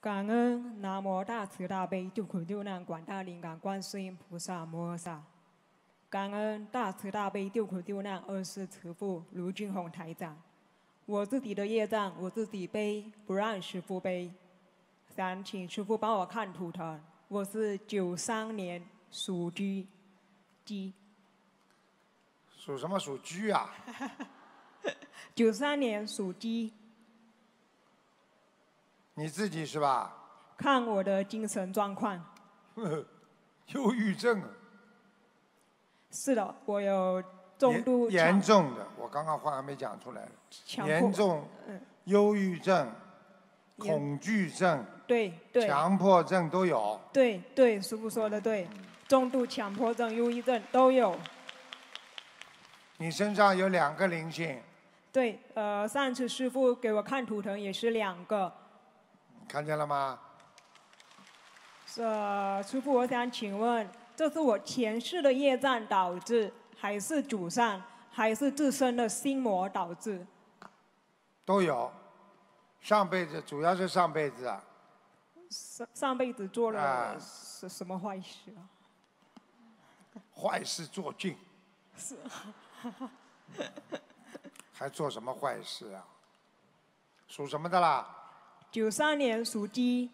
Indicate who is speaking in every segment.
Speaker 1: 感恩南无大慈大悲救苦救难广大灵感观世音菩萨摩诃萨。感恩大慈大悲救苦救难恩师慈父卢俊宏台长。我自己的业障我自己背，不让师父背。想请师父帮我看图腾，我是九三年属鸡鸡。
Speaker 2: 属什么属鸡
Speaker 1: 啊？九三年属鸡。
Speaker 2: 你自己是吧？
Speaker 1: 看我的精神状况，
Speaker 2: 呵呵，忧郁症。
Speaker 1: 是的，我有重度严重
Speaker 2: 的，我刚刚话还没讲出来。严重。忧郁症、恐惧症、
Speaker 1: 对对，
Speaker 2: 强迫症都有。
Speaker 1: 对对，师傅说的对，重度强迫症、忧郁症都有。
Speaker 2: 你身上有两个灵性。
Speaker 1: 对，呃，上次师傅给我看图腾也是两个。
Speaker 2: 看见了吗？
Speaker 1: 是师傅，我想请问，这是我前世的业障导致，还是祖上，还是自身的心魔导致？
Speaker 2: 都有，上辈子主要是上辈子啊。
Speaker 1: 上上辈子做了什什么坏事啊？
Speaker 2: 坏事做尽。
Speaker 1: 是，
Speaker 2: 还做什么坏事啊？属什么的啦？
Speaker 1: 九三年属鸡，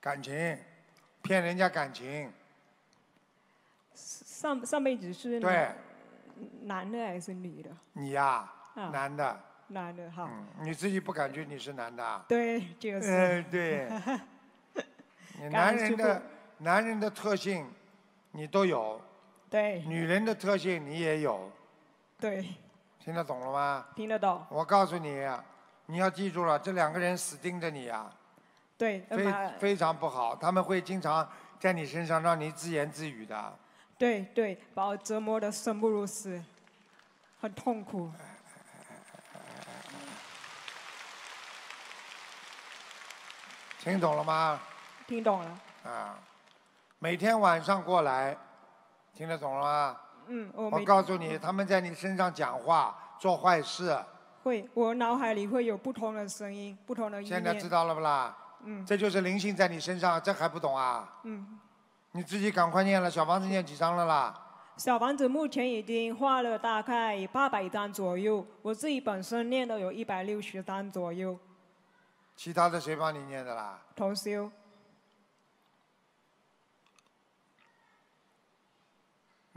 Speaker 1: 感情骗人家感情。上上辈子是？对。男的还是女的？你呀，男的。男的哈。
Speaker 2: 你自己不感觉你是男的？
Speaker 1: 对，就是。呃，对。男人的，
Speaker 2: 男人的特性，你都有。对。女人的特性，你也有。对，听得懂了吗？听得懂。我告诉你，你要记住了，这两个人死盯着你啊。
Speaker 1: 对，非非
Speaker 2: 常不好，他们会经常在你身上让你自言自语的。
Speaker 1: 对对，把我折磨的生不如死，很痛苦。
Speaker 2: 听懂了吗？
Speaker 1: 听懂了。啊，
Speaker 2: 每天晚上过来，听得懂了吗？
Speaker 1: 嗯，我告诉你，
Speaker 2: 他们在你身上讲话，做坏事。
Speaker 1: 会，我脑海里会有不同的声音，不同的。现在知道了不啦？嗯。这
Speaker 2: 就是灵性在你身上，这还不懂啊？
Speaker 1: 嗯。你自己赶快念了，小房子念几张了啦？小房子目前已经画了大概八百张左右，我自己本身念的有一百六十张左右。
Speaker 2: 其他的谁帮你念的啦？同修。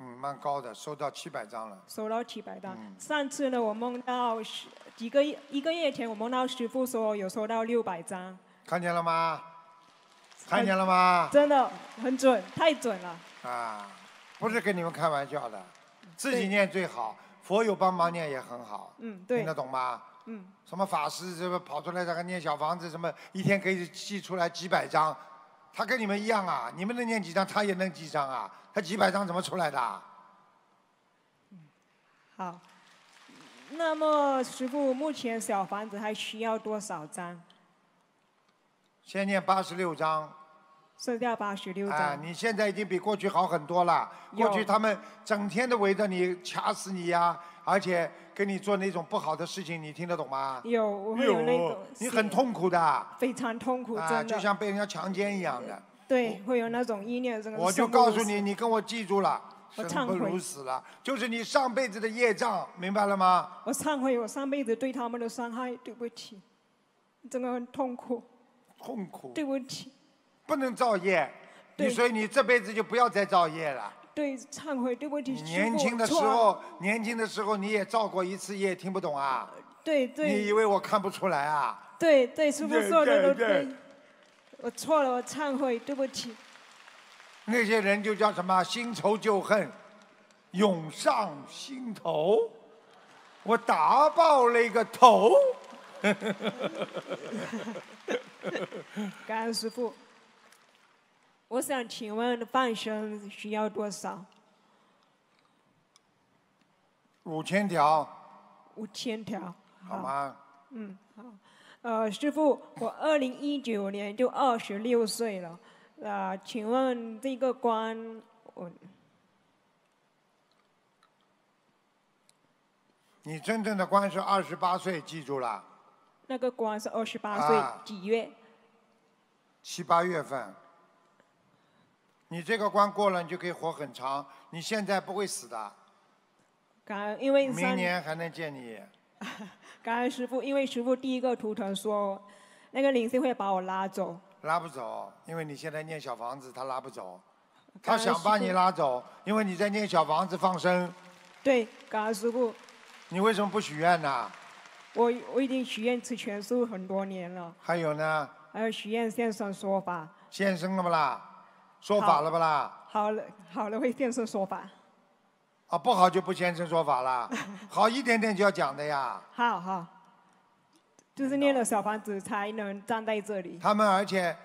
Speaker 2: 嗯，蛮高的，收到七百张了。
Speaker 1: 收到七百张。上次呢，我梦到十几个月一个月前，我梦到师傅说有收到六百张。
Speaker 2: 看见了吗？看见了吗？
Speaker 1: 真的很准，太准了。
Speaker 2: 啊，不是跟你们开玩笑的，自己念最好，佛友帮忙念也很好。嗯，对。听得懂吗？嗯。什么法师什么跑出来这个念小房子什么，一天可以寄出来几百张。他跟你们一样啊，你们能念几张，他也能几张啊？他几百张怎么出来的？
Speaker 1: 好，那么师傅，目前小房子还需要多少张？
Speaker 2: 先念八十六张，剩下八十六张。你现在已经比过去好很多了。过去他们整天都围着你掐死你呀，而且。给你做那种不好的事情，你听得懂吗？有，
Speaker 1: 我会有那种。你很痛苦的。非常痛苦。啊，就像
Speaker 2: 被人家强奸一样的。
Speaker 1: 对，会有那种意念，这个。我就告诉你，
Speaker 2: 你跟我记住了，生不如死了，就是你上辈子的业障，
Speaker 1: 明白了吗？我忏悔，我上辈子对他们的伤害，对不起，真的很痛苦。痛苦。对不起。不能造业，所以你这
Speaker 2: 辈子就不要再造业了。
Speaker 1: 对，忏悔，对不起。年轻的时候，
Speaker 2: 年轻的时候你也照过一次，业，也听不懂啊。
Speaker 1: 对对。你以
Speaker 2: 为我看不出来啊？
Speaker 1: 对对，师傅说的都对。我错了，我忏悔，对不起。
Speaker 2: 那些人就叫什么新仇旧恨，涌上心头，我打爆了一个头。
Speaker 1: 感恩师傅。我想请问，放生需要多少？
Speaker 2: 五千条。
Speaker 1: 五千条，好吗？嗯，好。呃，师傅，我二零一九年就二十六岁了，那请问这个关我……
Speaker 2: 你真正的关是二十八岁，记住了。
Speaker 1: 那个关是二十八岁几月？
Speaker 2: 七八月份。你这个关过了，你就可以活很长。你现在不会死的。
Speaker 1: 感恩，因为明年
Speaker 2: 还能见你。
Speaker 1: 感恩师傅，因为师傅第一个图腾说，那个灵性会把我拉走。
Speaker 2: 拉不走，因为你现在念小房子，他拉不走。
Speaker 1: 他想把你拉
Speaker 2: 走，因为你在念小房子放生。
Speaker 1: 对，感恩师傅。
Speaker 2: 你为什么不许愿呢？
Speaker 1: 我我已经许愿吃全素很多年了。还有呢？还有许愿现身说法。
Speaker 2: 现身了不啦？说法了不啦？
Speaker 1: 好了，好了，会现身说法。
Speaker 2: 啊，不好就不现身说法了。好一点点就要讲的呀。
Speaker 1: 好好，就是念了小房子才能站在这里。
Speaker 2: 他们而且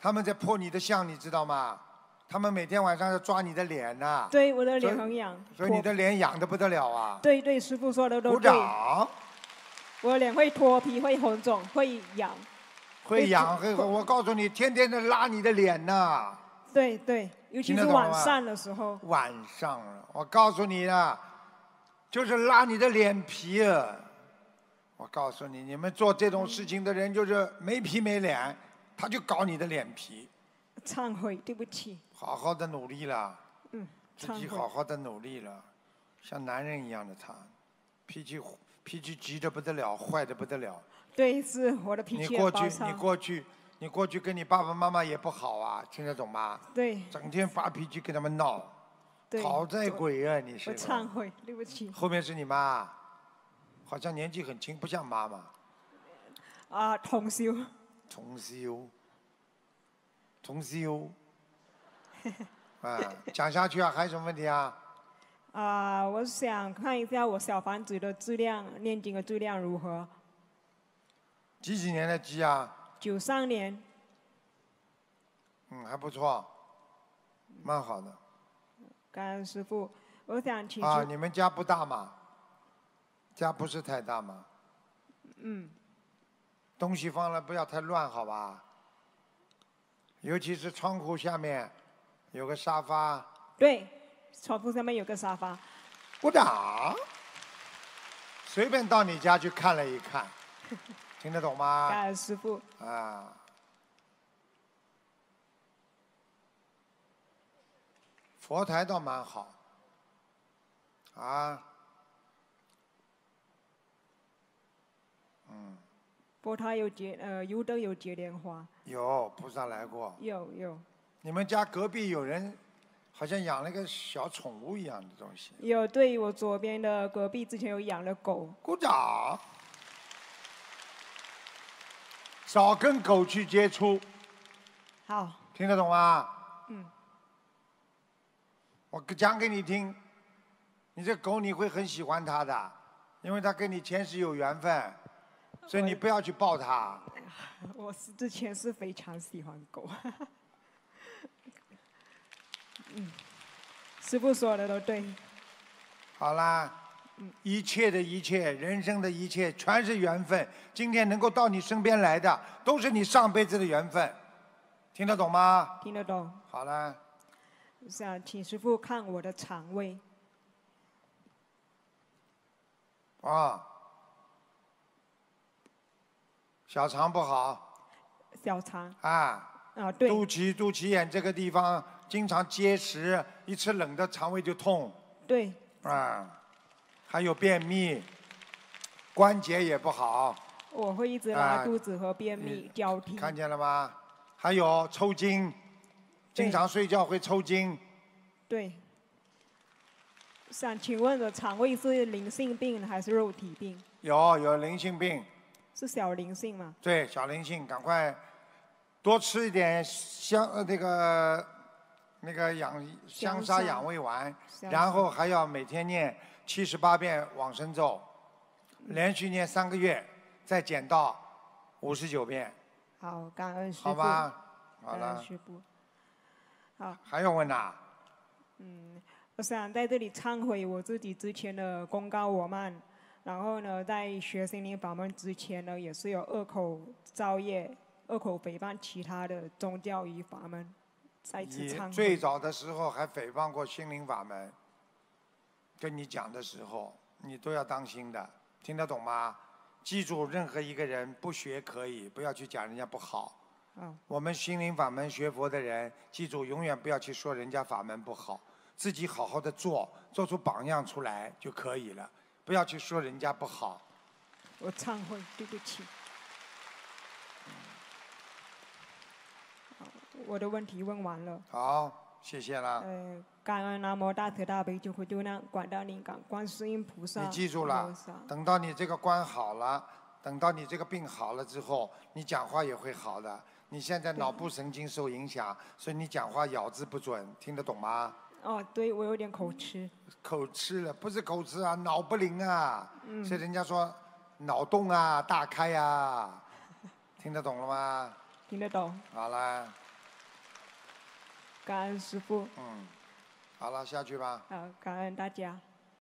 Speaker 2: 他们在破你的相，你知道吗？他们每天晚上要抓你的脸呐。对，
Speaker 1: 我的脸很痒。所以你的
Speaker 2: 脸痒的不得了啊。
Speaker 1: 对对，师傅说的都对。鼓掌。我脸会脱皮，会红肿，会痒。会痒会，我告诉你，天天在拉你的脸呐。对对，尤
Speaker 2: 其是晚上的时候。晚上，我告诉你了，就是拉你的脸皮。啊。我告诉你，你们做这种事情的人就是没皮没脸，他就搞你的脸皮。
Speaker 1: 忏悔，对不起。
Speaker 2: 好好的努力了。
Speaker 1: 嗯。自己好
Speaker 2: 好的努力了，像男人一样的他，脾气脾气急得不得了，坏得不得了。
Speaker 1: 对，是我的脾气你过去，你过
Speaker 2: 去。你过去跟你爸爸妈妈也不好啊，听得懂吗？对，整天发脾气跟他们闹，
Speaker 1: 讨债鬼
Speaker 2: 啊！你是。我忏
Speaker 1: 悔，对不起。后
Speaker 2: 面是你妈，好像年纪很轻，不像妈妈。
Speaker 1: 啊，同修。
Speaker 2: 同修。同修。啊，讲下去啊，还有什么问题啊？
Speaker 1: 啊，我想看一下我小房子的质量，念经的质量如何？
Speaker 2: 几几年的鸡啊？
Speaker 1: 九三年，
Speaker 2: 嗯，还不错，蛮好的。
Speaker 1: 甘师傅，我想请。啊，你
Speaker 2: 们家不大嘛，家不是太大嘛。嗯。东西放了不要太乱，好吧？尤其是窗户下面有个
Speaker 1: 沙发。对，窗户上面有个沙发。
Speaker 2: 部打。随便到你家去看了一看。听得懂吗？师傅啊，
Speaker 1: 佛台倒蛮好，啊，嗯，佛台有接呃油灯有接莲花，
Speaker 2: 有菩萨来过，有有。你们家隔壁有人好像养了一个小宠物一样的东西，
Speaker 1: 有对我左边的隔壁之前有养了狗，
Speaker 2: 鼓掌。少跟狗去接触，好听得懂吗？嗯，我讲给你听，你这狗你会很喜欢它的，因为它跟你前世有缘分，所以你不要去抱它。
Speaker 1: 我是之前是非常喜欢狗，嗯，师傅说的都对，
Speaker 2: 好啦。一切的一切，人生的一切，全是缘分。今天能够到你身边来的，都是你上辈子的缘
Speaker 1: 分。听得懂吗？听得懂。好了。想请师傅看我的肠胃。
Speaker 2: 啊，小肠不好。小肠。啊。啊，对。肚脐、肚脐眼这个地方经常结石，一吃冷的肠胃就痛。对。啊。还有便秘，关节也不好。
Speaker 1: 我会一直拉肚子和便秘交替。看见了吗？
Speaker 2: 还有抽筋，经常睡觉会抽筋。
Speaker 1: 对。想请问的肠胃是灵性病还是肉体病？
Speaker 2: 有有灵性病。
Speaker 1: 是小灵性吗？
Speaker 2: 对，小灵性，赶快多吃一点香呃那个那个养香砂养胃丸，然后还要每天念。七十八遍往生咒，连续念三个月，再减到五十九遍。
Speaker 1: 好，感恩师父。好吧，好了。好。
Speaker 2: 还有问呐？
Speaker 1: 嗯，我想在这里忏悔我自己之前的功高我慢，然后呢，在学心灵法门之前呢，也是有恶口造业，恶口诽谤其他的宗教与法门，再次忏悔。最
Speaker 2: 早的时候还诽谤过心灵法门。跟你讲的时候，你都要当心的，听得懂吗？记住，任何一个人不学可以，不要去讲人家不好。嗯。我们心灵法门学佛的人，记住，永远不要去说人家法门不好，自己好好的做，做出榜样出来就可以了，不要去说人家不好。
Speaker 1: 我忏悔，对不起。我的问题问完了。
Speaker 2: 好，谢谢啦。
Speaker 1: 嗯。感恩那么大慈大悲就会救难广大灵感，观世音菩萨。你记住了，等到
Speaker 2: 你这个关好了，等到你这个病好了之后，你讲话也会好的。你现在脑部神经受影响，所以你讲话咬字不准，听得懂吗？哦，对我有点口吃。口吃了，不是口吃啊，脑不灵啊。嗯。所以人家说脑洞啊，大开啊，听得懂了吗？听得懂。好啦。
Speaker 1: 感恩师傅。嗯。
Speaker 2: 好了，下去吧。好，
Speaker 1: 感恩大家。